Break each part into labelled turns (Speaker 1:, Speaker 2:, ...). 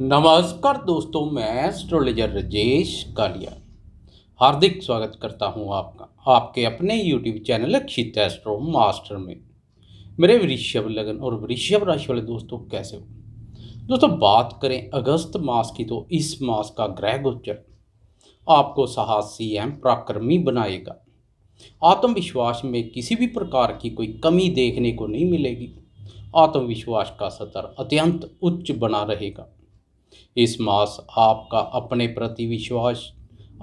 Speaker 1: नमस्कार दोस्तों मैं एस्ट्रोलॉजर राजेश कालिया हार्दिक स्वागत करता हूं आपका आपके अपने YouTube channel Akshit astro master में मेरे वृषभ लगन और वृषभ राशि वाले दोस्तों कैसे हो दोस्तों बात करें अगस्त मास की तो इस मास का ग्रह गोचर आपको साहसी एवं पराक्रमी बनाएगा आत्मविश्वास में किसी भी प्रकार की कोई कमी देखने को नहीं मिलेगी आत्मविश्वास का स्तर अत्यंत उच्च बना रहेगा इस मास आपका अपने प्रति विश्वास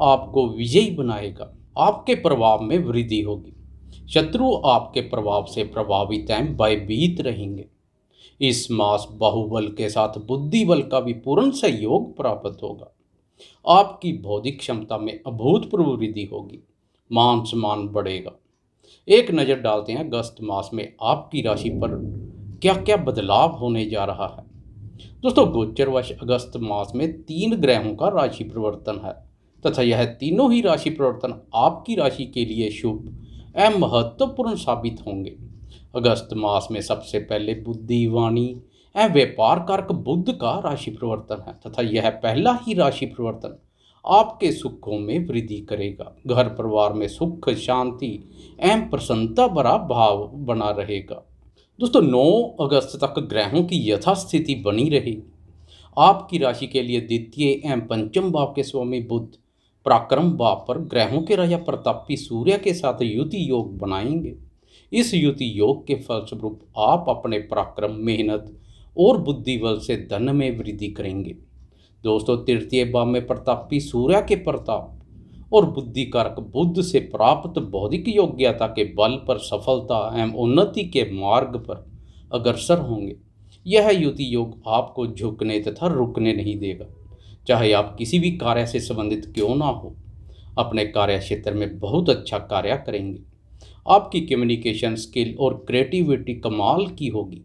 Speaker 1: आपको विजयी बनाएगा आपके प्रभाव में वृद्धि होगी शत्रु आपके प्रभाव से प्रभावित हैं भयभीत रहेंगे इस मास बाहुबल के साथ बुद्धि बल का भी पूर्ण सहयोग प्राप्त होगा आपकी बौद्धिक क्षमता में अभूतपूर्व वृद्धि होगी मान सम्मान बढ़ेगा एक नज़र डालते हैं अगस्त मास में आपकी राशि पर क्या क्या बदलाव होने जा रहा है दोस्तों गोचर वर्ष अगस्त मास में तीन ग्रहों का राशि परिवर्तन है तथा यह तीनों ही राशि परिवर्तन आपकी राशि के लिए शुभ एवं महत्वपूर्ण साबित होंगे अगस्त मास में सबसे पहले बुद्धि वाणी एवं व्यापार कारक बुद्ध का राशि परिवर्तन है तथा यह पहला ही राशि परिवर्तन आपके सुखों में वृद्धि करेगा घर परिवार में सुख शांति एवं प्रसन्नता भरा भाव बना रहेगा दोस्तों 9 अगस्त तक ग्रहों की यथास्थिति बनी रही आपकी राशि के लिए द्वितीय एवं पंचम भाव के स्वामी बुद्ध पराक्रम भाव पर ग्रहों के राजा प्रतापी सूर्य के साथ युति योग बनाएंगे इस युति योग के फलस्वरूप आप अपने पराक्रम मेहनत और बुद्धि बल से धन में वृद्धि करेंगे दोस्तों तृतीय भाव में प्रतापी सूर्य के प्रताप और बुद्धि कारक बुद्ध से प्राप्त बौद्धिक योग्यता के बल पर सफलता एवं उन्नति के मार्ग पर अग्रसर होंगे यह युति योग आपको झुकने तथा रुकने नहीं देगा चाहे आप किसी भी कार्य से संबंधित क्यों ना हो अपने कार्य क्षेत्र में बहुत अच्छा कार्य करेंगे आपकी कम्युनिकेशन स्किल और क्रिएटिविटी कमाल की होगी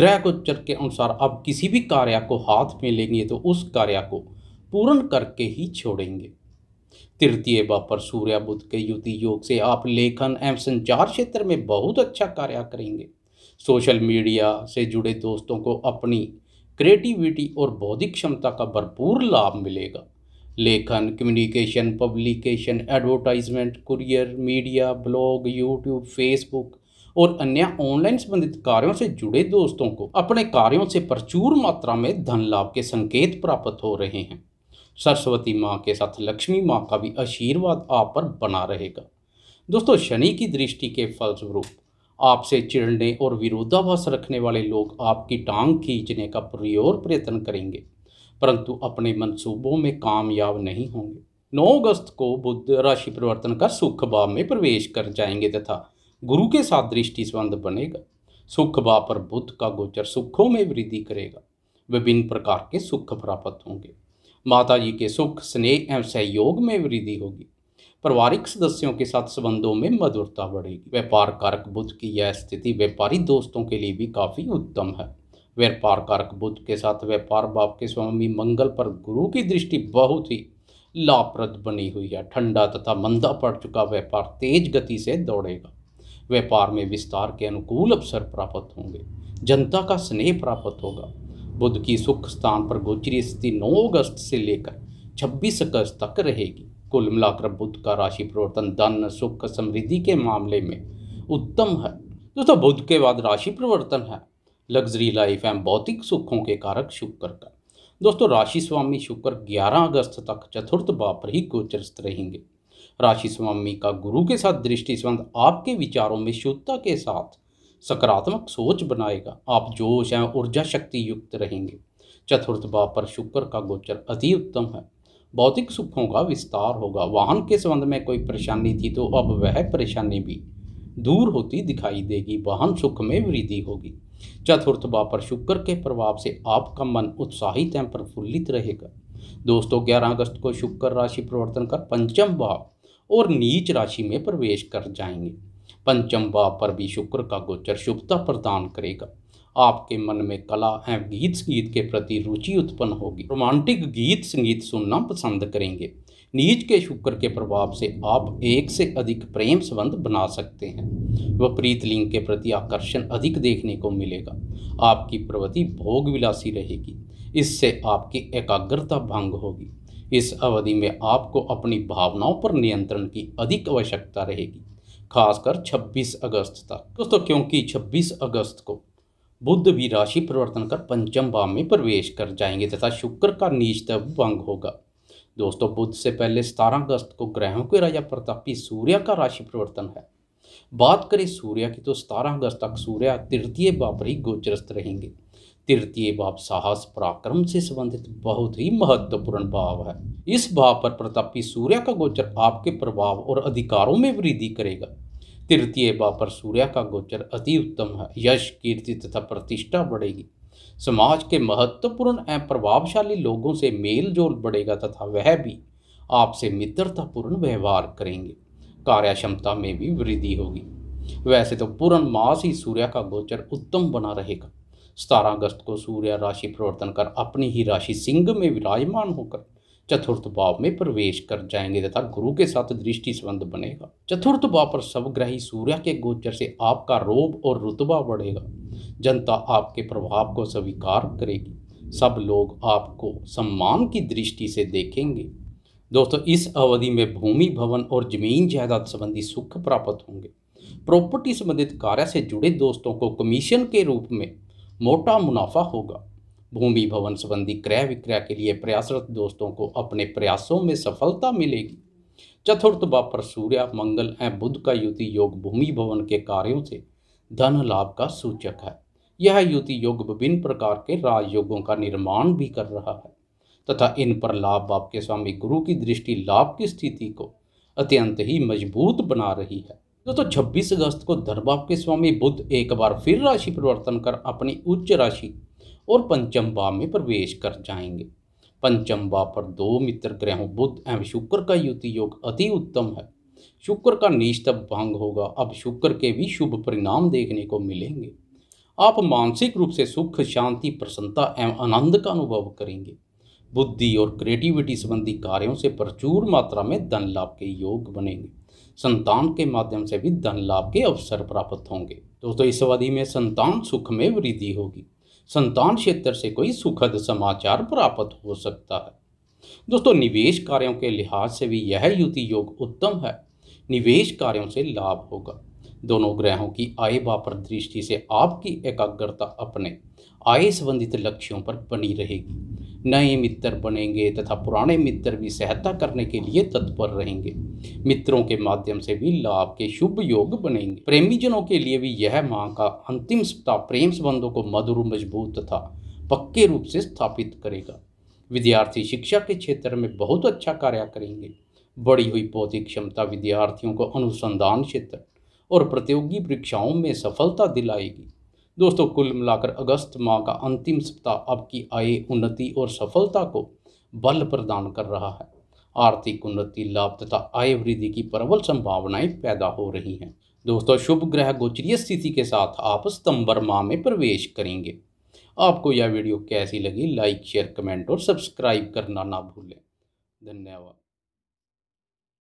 Speaker 1: ग्रह गोचर के अनुसार आप किसी भी कार्य को हाथ में लेंगे तो उस कार्य को पूर्ण करके ही छोड़ेंगे तृतीय व पर सूर्य बुद्ध के युति योग से आप लेखन एवं संचार क्षेत्र में बहुत अच्छा कार्य करेंगे सोशल मीडिया से जुड़े दोस्तों को अपनी क्रिएटिविटी और बौद्धिक क्षमता का भरपूर लाभ मिलेगा लेखन communication publication advertisement courier media blog YouTube Facebook और अन्य ऑनलाइन संबंधित कार्यों से जुड़े दोस्तों को अपने कार्यों से प्रचुर मात्रा में धन लाभ के संकेत प्राप्त हो रहे हैं सरस्वती माँ के साथ लक्ष्मी माँ का भी आशीर्वाद आप पर बना रहेगा दोस्तों शनि की दृष्टि के फलस्वरूप आपसे चिड़ने और विरोधाभास रखने वाले लोग आपकी टांग खींचने का प्रयोर प्रयत्न करेंगे परंतु अपने मंसूबों में कामयाब नहीं होंगे 9 अगस्त को बुद्ध राशि परिवर्तन का सुख भाव में प्रवेश कर जाएंगे तथा गुरु के साथ दृष्टि संबंध बनेगा सुख भाव पर बुद्ध का गोचर सुखों में वृद्धि करेगा विभिन्न प्रकार के सुख प्राप्त होंगे माता जी के सुख स्नेह एवं सहयोग में वृद्धि होगी पारिवारिक सदस्यों के साथ संबंधों में मधुरता बढ़ेगी व्यापार कारक बुद्ध की यह स्थिति व्यापारी दोस्तों के लिए भी काफ़ी उत्तम है व्यापार कारक बुद्ध के साथ व्यापार बाप के स्वामी मंगल पर गुरु की दृष्टि बहुत ही लाभप्रद बनी हुई है ठंडा तथा मंदा पड़ चुका व्यापार तेज गति से दौड़ेगा व्यापार में विस्तार के अनुकूल अवसर प्राप्त होंगे जनता का स्नेह प्राप्त होगा बुद्ध की सुख स्थान पर गोचरी स्थिति 9 अगस्त से लेकर 26 अगस्त तक रहेगी कुल मिलाकर बुद्ध का राशि परिवर्तन धन सुख समृद्धि के मामले में उत्तम है दोस्तों बुद्ध के बाद राशि परिवर्तन है लग्जरी लाइफ एम भौतिक सुखों के कारक शुक्र का दोस्तों राशि स्वामी शुक्र 11 अगस्त तक चतुर्थ भाव पर ही गोचरस्त रहेंगे राशि स्वामी का गुरु के साथ दृष्टि संबंध आपके विचारों में शुद्धता के साथ सकारात्मक सोच बनाएगा आप जोश एवं ऊर्जा शक्ति युक्त रहेंगे चतुर्थ भाव पर शुक्र का गोचर अति उत्तम है भौतिक सुखों का विस्तार होगा वाहन के संबंध में कोई परेशानी थी तो अब वह परेशानी भी दूर होती दिखाई देगी वाहन सुख में वृद्धि होगी चतुर्थ भाव पर शुक्र के प्रभाव से आपका मन उत्साहित एवं प्रफुल्लित रहेगा दोस्तों ग्यारह अगस्त को शुक्र राशि परिवर्तन कर पंचम भाव और नीच राशि में प्रवेश कर जाएंगे पंचम भाव पर भी शुक्र का गोचर शुभता प्रदान करेगा आपके मन में कला एवं गीत संगीत के प्रति रुचि उत्पन्न होगी रोमांटिक गीत संगीत सुनना पसंद करेंगे नीच के शुक्र के प्रभाव से आप एक से अधिक प्रेम संबंध बना सकते हैं विपरीत लिंग के प्रति आकर्षण अधिक देखने को मिलेगा आपकी प्रवृत्ति भोग विलासी रहेगी इससे आपकी एकाग्रता भंग होगी इस अवधि में आपको अपनी भावनाओं पर नियंत्रण की अधिक आवश्यकता रहेगी खासकर 26 अगस्त तक दोस्तों क्योंकि 26 अगस्त को बुद्ध भी राशि परिवर्तन कर पंचम भाव में प्रवेश कर जाएंगे तथा शुक्र का नीचतम भंग होगा दोस्तों बुद्ध से पहले 17 अगस्त को ग्रहों के राजा प्रतापी सूर्य का राशि परिवर्तन है बात करें सूर्य की तो 17 अगस्त तक सूर्य तृतीय भाव पर ही गोचरस्त रहेंगे तृतीय भाव साहस पराक्रम से संबंधित बहुत ही महत्वपूर्ण भाव है इस भाव पर प्रतापी सूर्य का गोचर आपके प्रभाव और अधिकारों में वृद्धि करेगा तृतीय बा पर सूर्य का गोचर अति उत्तम है यश कीर्ति तथा प्रतिष्ठा बढ़ेगी समाज के महत्वपूर्ण एवं प्रभावशाली लोगों से मेल जोल बढ़ेगा तथा वह भी आपसे मित्रतापूर्ण व्यवहार करेंगे कार्य क्षमता में भी वृद्धि होगी वैसे तो पूर्ण मास ही सूर्य का गोचर उत्तम बना रहेगा सतारह अगस्त को सूर्य राशि प्रवर्तन कर अपनी ही राशि सिंह में विराजमान होकर चतुर्थ भाव में प्रवेश कर जाएंगे तथा गुरु के साथ दृष्टि संबंध बनेगा चतुर्थ भाव पर ग्रही सूर्य के गोचर से आपका रोब और रुतबा बढ़ेगा जनता आपके प्रभाव को स्वीकार करेगी सब लोग आपको सम्मान की दृष्टि से देखेंगे दोस्तों इस अवधि में भूमि भवन और जमीन जायदाद संबंधी सुख प्राप्त होंगे प्रॉपर्टी संबंधित कार्य से जुड़े दोस्तों को कमीशन के रूप में मोटा मुनाफा होगा भूमि भवन संबंधी क्रय विक्रय के लिए प्रयासरत दोस्तों को अपने प्रयासों में सफलता मिलेगी चतुर्थ भाव पर सूर्य मंगल एवं बुद्ध का युति योग भूमि भवन के कार्यों से धन लाभ का सूचक है यह युति योग विभिन्न प्रकार के राजयोगों का निर्माण भी कर रहा है तथा इन पर लाभ बाप के स्वामी गुरु की दृष्टि लाभ की स्थिति को अत्यंत ही मजबूत बना रही है दोस्तों छब्बीस अगस्त को धन बाप के स्वामी बुद्ध एक बार फिर राशि परिवर्तन कर अपनी उच्च राशि और पंचम भाव में प्रवेश कर जाएंगे पंचम भाव पर दो मित्र ग्रहों बुद्ध एवं शुक्र का युति योग अति उत्तम है शुक्र का निष्ठभ भंग होगा अब शुक्र के भी शुभ परिणाम देखने को मिलेंगे आप मानसिक रूप से सुख शांति प्रसन्नता एवं आनंद का अनुभव करेंगे बुद्धि और क्रिएटिविटी संबंधी कार्यों से प्रचुर मात्रा में धन लाभ के योग बनेंगे संतान के माध्यम से भी धन लाभ के अवसर प्राप्त होंगे दोस्तों इस अवधि में संतान सुख में वृद्धि होगी संतान क्षेत्र से कोई सुखद समाचार प्राप्त हो सकता है दोस्तों निवेश कार्यों के लिहाज से भी यह युति योग उत्तम है निवेश कार्यों से लाभ होगा दोनों ग्रहों की आय वापर दृष्टि से आपकी एकाग्रता अपने आय संबंधित लक्ष्यों पर बनी रहेगी नए मित्र बनेंगे तथा पुराने मित्र भी सहायता करने के लिए तत्पर रहेंगे मित्रों के माध्यम से भी लाभ के शुभ योग बनेंगे प्रेमीजनों के लिए भी यह माह का अंतिम सप्ताह प्रेम संबंधों को मधुर मजबूत तथा पक्के रूप से स्थापित करेगा विद्यार्थी शिक्षा के क्षेत्र में बहुत अच्छा कार्य करेंगे बढ़ी हुई बौद्धिक क्षमता विद्यार्थियों को अनुसंधान क्षेत्र और प्रतियोगी परीक्षाओं में सफलता दिलाएगी दोस्तों कुल मिलाकर अगस्त माह का अंतिम सप्ताह आपकी आय उन्नति और सफलता को बल प्रदान कर रहा है आर्थिक उन्नति लाभ तथा आय वृद्धि की प्रबल संभावनाएं पैदा हो रही हैं दोस्तों शुभ ग्रह गोचरीय स्थिति के साथ आप सितंबर माह में प्रवेश करेंगे आपको यह वीडियो कैसी लगी लाइक शेयर कमेंट और सब्सक्राइब करना ना भूलें धन्यवाद